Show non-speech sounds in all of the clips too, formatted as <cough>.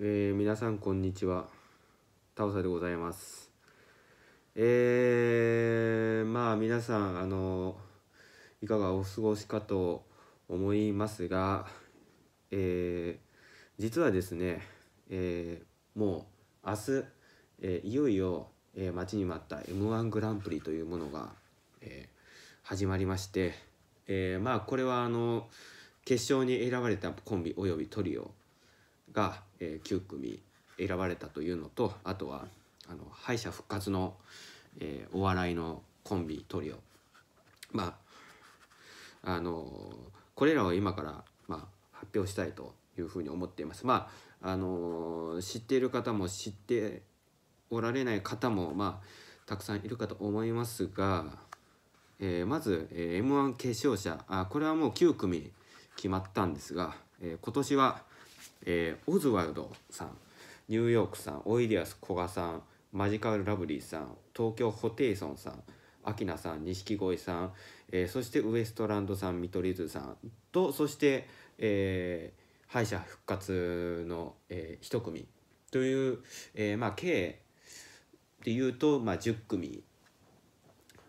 えー、皆さんこんにちはタオサでございますえー、まあ皆さんあのいかがお過ごしかと思いますがえー、実はですね、えー、もう明日、えー、いよいよ、え待ちに待った m 1グランプリというものが、え始まりまして、えまあこれはあの決勝に選ばれたコンビおよびトリオが、えー、9組選ばれたというのとあとはあの敗者復活の、えー、お笑いのコンビトリオまああのこれらを今から、まあ、発表したいというふうに思っています。まああの知っている方も知っておられない方も、まあ、たくさんいるかと思いますが、えー、まず、えー、m 1決勝者あこれはもう9組決まったんですが、えー、今年はえー、オズワルドさんニューヨークさんオイディアス古賀さんマジカルラブリーさん東京ホテイソンさんアキナさん錦鯉さん、えー、そしてウエストランドさん見取り図さんとそして、えー、敗者復活の、えー、1組という、えー、まあ計でいうと、まあ、10組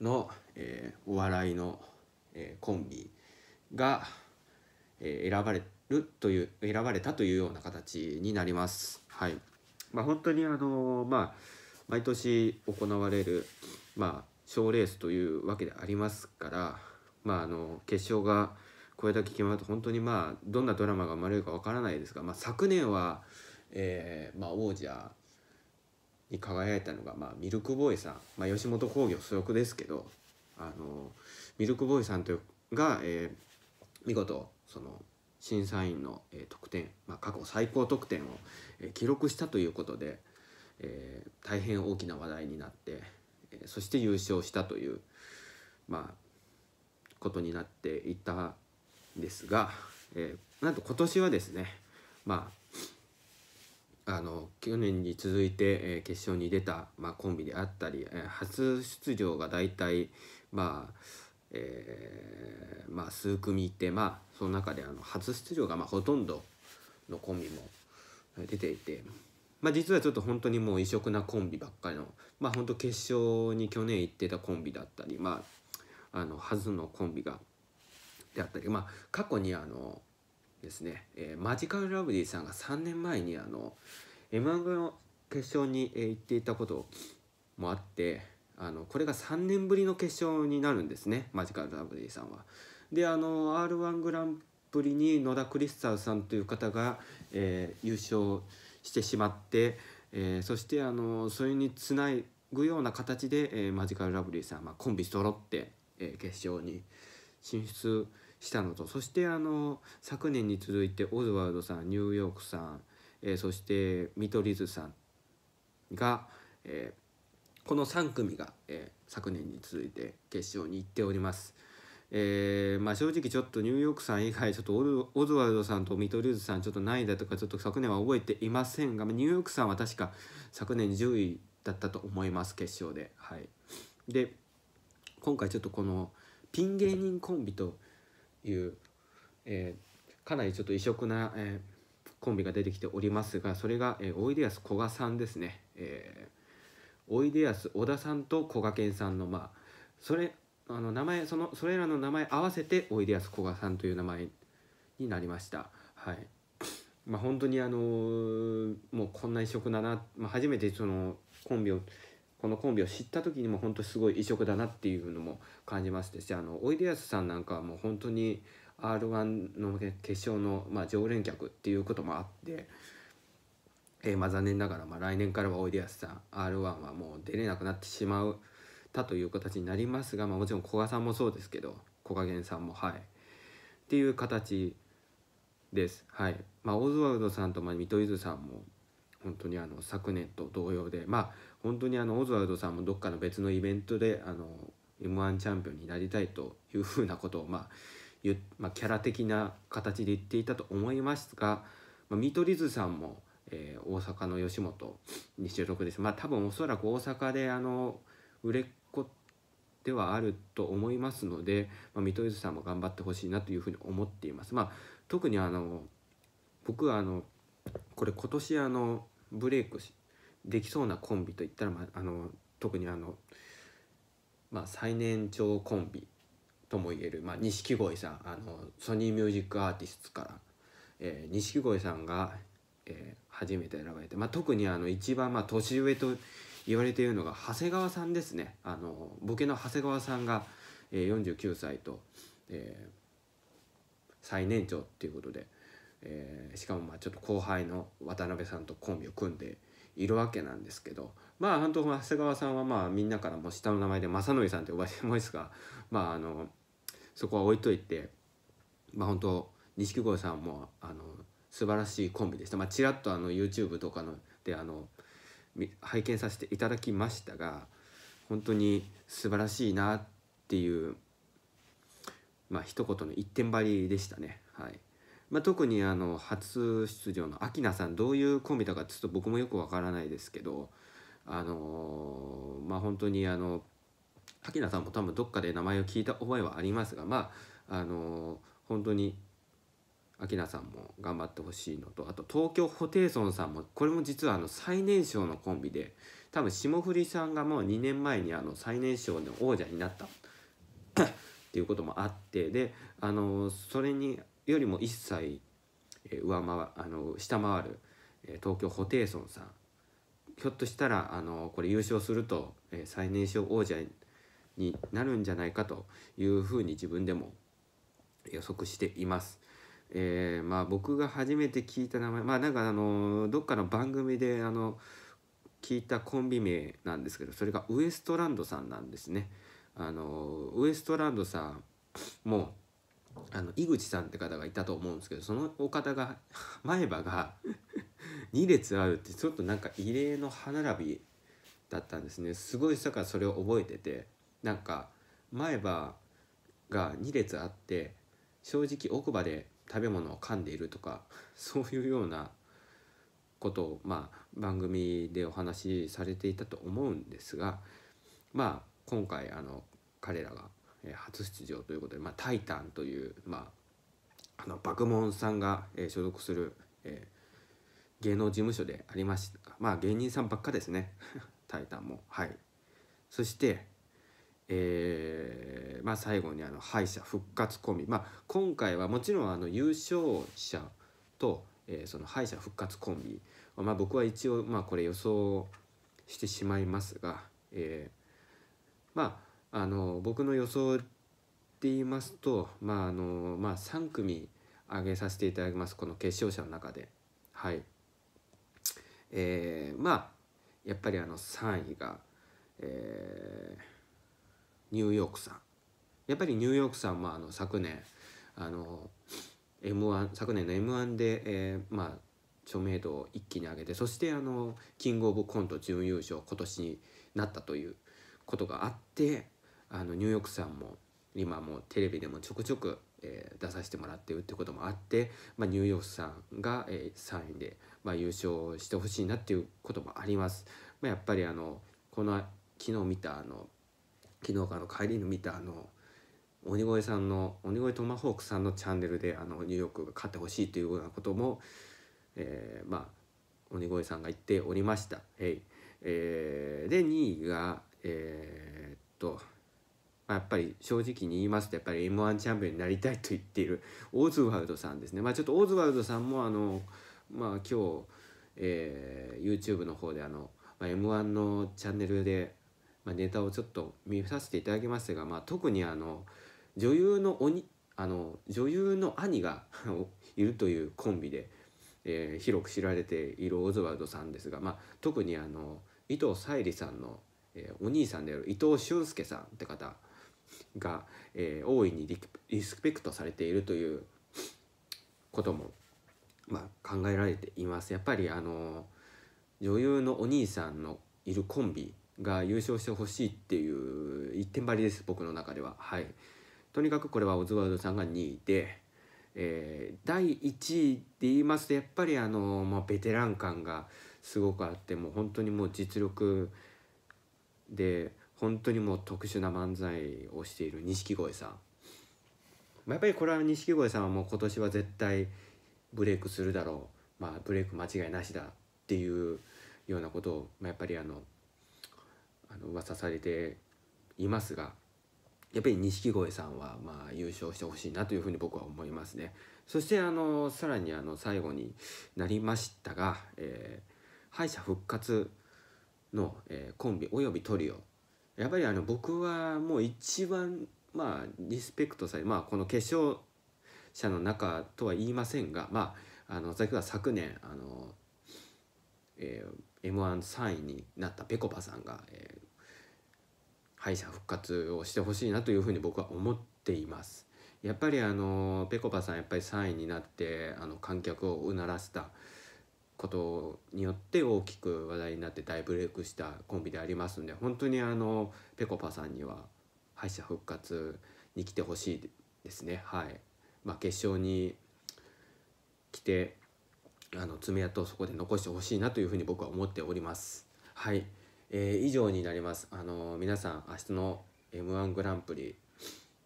の、えー、お笑いの、えー、コンビが、えー、選ばれてるという選ばれたというような形になります。はいまあ、本当にあの、まあ、毎年行われる、まあ、賞レースというわけでありますから、まあ、あの決勝がこれだけ決まると本当にまあどんなドラマが生まれるかわからないですが、まあ、昨年は、えーまあ、王者に輝いたのが、まあ、ミルクボーイさん、まあ、吉本興業所属ですけどあのミルクボーイさんというが、えー、見事その審査員の、え得点、まあ、過去最高得点を、え記録したということで、えー、大変大きな話題になって、えそして優勝したという、まあ、ことになっていたんですが、えー、なんと今年はですね、まあ、あの去年に続いて、え決勝に出た、まあ、コンビであったり、え初出場が大体まあえー、まあ、数組いて、まあ、その中であの初出場がまほとんどのコンビも出ていて、まあ、実はちょっと本当にもう異色なコンビばっかりの、まあ、本当決勝に去年行ってたコンビだったり、まあ、あのはずのコンビがであったり、まあ、過去にあのですね、えー、マジカルラブリーさんが3年前にあの m 1の決勝に行っていたこともあって。あのこれが3年ぶりの決勝になるんですねマジカルラブリーさんは。であの r 1グランプリに野田クリスタルさんという方が、えー、優勝してしまって、えー、そしてあのそれにつないぐような形で、えー、マジカルラブリーさん、まあ、コンビ揃って、え決勝に進出したのとそしてあの昨年に続いてオズワルドさんニューヨークさん、えそして見取り図さんが、えー、この3組が、えー、昨年に続いて決勝に行っております。えー、まあ、正直ちょっとニューヨークさん以外ちょっとオズワルドさんとミトリューズさんちょっと何位だとかちょっと昨年は覚えていませんがニューヨークさんは確か昨年10位だったと思います決勝で。はい、で今回ちょっとこのピン芸人コンビという、えー、かなりちょっと異色な、えー、コンビが出てきておりますがそれが、えー、おいでやすこがさんですね。えーおいでやす小田さんとこがけんさんのまあそれあの名前そのそれらの名前合わせておいでやすこがさんという名前になりましたはいまあ本当にあのー、もうこんな異色だな、まあ、初めてそのコンビをこのコンビを知った時にも本当すごい異色だなっていうのも感じましたしあのおいでやすさんなんかはもう本当に r 1の決勝の、まあ、常連客っていうこともあってえー、まあ残念ながら、まあ、来年からはおいでやすさん R1 はもう出れなくなってしまうたという形になりますが、まあ、もちろん古賀さんもそうですけど古賀源さんもはいっていう形ですはいまあオズワルドさんと、まあ、見取り図さんも本当にあの昨年と同様でまあ本当にあのオズワルドさんもどっかの別のイベントであの m 1チャンピオンになりたいというふうなことを、まあまあ、キャラ的な形で言っていたと思いますが、まあ、見取り図さんもえー、大阪の吉本に収録です。まあ多分おそらく大阪であの売れっ子ではあると思いますので、まあ、水戸り図さんも頑張ってほしいなというふうに思っています。まあ、特にあの僕はあのこれ今年あのブレイクできそうなコンビといったら、まあ、あの特にあの、まあ、最年長コンビともいえる錦、まあ、鯉さんあのソニーミュージックアーティストから錦、えー、鯉さんがえー、初めて選ばれて、まあ、特にあの一番まあ年上と言われているのが長谷川さんですねあのボケの長谷川さんが、えー、49歳と、えー、最年長っていうことで、えー、しかもまあちょっと後輩の渡辺さんとコンビを組んでいるわけなんですけどまあ本当長谷川さんはまあみんなからも下の名前で正則さんって呼ばれてますがまああのそこは置いといてまあ本当錦鯉さんもあの素晴らしいコンビでした。まあ、ちらっとあの YouTube とかのであの拝見させていただきましたが本当に素晴らしいなっていう、まあ一言の一点張りでしたね。はいまあ、特にあの初出場のアキナさんどういうコンビだかちょっと僕もよくわからないですけどあのー、まあ本当にあのアキナさんも多分どっかで名前を聞いた覚えはありますがまああのー、本当に明菜さんも頑張ってほしいのとあと東京ホテイソンさんもこれも実はあの最年少のコンビで多分霜降りさんがもう2年前にあの最年少の王者になった <coughs> っていうこともあってであのそれによりも一切上回あの下回る東京ホテイソンさんひょっとしたらあのこれ優勝すると最年少王者になるんじゃないかというふうに自分でも予測しています。えー、まあ僕が初めて聞いた名前まあなんかあのどっかの番組であの聞いたコンビ名なんですけどそれがウエストランドさんなんですね。あのウエストランドさんもあの井口さんって方がいたと思うんですけどそのお方が前歯が2列あるってちょっとなんか異例の歯並びだったんですねすごいだからそれを覚えててなんか前歯が2列あって正直奥歯で食べ物を噛んでいるとか <laughs> そういうようなことを、まあ、番組でお話しされていたと思うんですが、まあ、今回あの彼らが初出場ということで「まあ、タイタン」という、まあ、あのバクモンさんが、え所属する、え芸能事務所でありましたまあ芸人さんばっかですね「<laughs> タイタンも」はい。そしてえーまあ、最後にあの敗者復活コンビ、まあ、今回はもちろんあの優勝者と、えー、その敗者復活コンビ、まあ、僕は一応、まあ、これ予想してしまいますが、えー、まああの僕の予想って言いますと、まああのまあ、3組挙げさせていただきますこの決勝者の中で。はいえー、まあやっぱりあの3位が、えー、ニューヨークさんやっぱりニューヨークさんもあの昨年あの M1 昨年の M1 で、えー、まあ著名度を一気に上げてそしてあのキングオブコント準優勝今年になったということがあってあのニューヨークさんも今もうテレビでもちょくちょく、えー、出させてもらってるってこともあって、まあ、ニューヨークさんが、えー、3位で、まあ、優勝してほしいなっていうこともあります。まあ、やっぱりあのこの昨日見たあの昨日あの帰りに見たあの鬼越さんの鬼越トマホークさんのチャンネルであのニューヨークが勝ってほしいというようなことも、えー、まあ鬼越さんが言っておりました。ええー、で2位がえー、っと、まあ、やっぱり正直に言いますとやっぱり m 1チャンピオンになりたいと言っているオズワールドさんですね。まあ、ちょっとオズワールドさんもあの、まあ、今日、えー、YouTube の方であの、まあ、m 1のチャンネルでまあ、ネタをちょっと見させていただきましたが、まあ、特にあの女優の鬼あの女優の兄が <laughs> いるというコンビで、えー、広く知られているオズワルドさんですが、まあ、特にあの伊藤沙莉さんの、えー、お兄さんである伊藤俊介さんって方が、えー、大いにリスペクトされているということも、まあ、考えられています。やっぱりあの女優のお兄さんのいるコンビが優勝してほしいっていう一点張りです僕の中でははいとにかくこれはオズワルドさんが2位で、えー、第1位で言いますとやっぱりあの、まあ、ベテラン感がすごくあってもう本当にもう実力で本当にもう特殊な漫才をしている錦鯉さん、まあ、やっぱりこれは錦鯉さんはもう今年は絶対ブレイクするだろうまあブレイク間違いなしだっていうようなことを、まあ、やっぱりあのあの噂されていますがやっぱり錦鯉さんはまあ優勝してほしいなというふうに僕は思いますね。そしてあのさらにあの最後になりましたが、えー、敗者復活の、えー、コンビおよびトリオやっぱりあの僕はもう一番まあリスペクトされまあこの決勝者の中とは言いませんがまああの先ほど昨年あの、えー、m 1 3位になったぺこぱさんが、えー、敗者復活をしてほしいなというふうに僕は思っています。やっぱりあのぺこぱさんやっぱり3位になってあの観客をうならせたことによって大きく話題になって大ブレイクしたコンビでありますんで本当にあのぺこぱさんには敗者復活に来てほしいですねはい、まあ、決勝に来てあの爪痕をそこで残してほしいなというふうに僕は思っておりますはい。えー、以上になります。あのー、皆さん明日の M1 グランプリ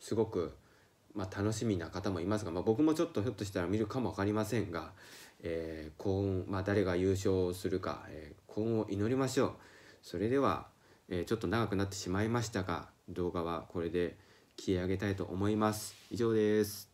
すごく、まあ、楽しみな方もいますが、まあ、僕もちょっとひょっとしたら見るかも分かりませんが、えー、幸運、まあ、誰が優勝するか、えー、幸運を祈りましょう。それでは、えちょっと長くなってしまいましたが動画はこれで切り上げたいと思います。以上です。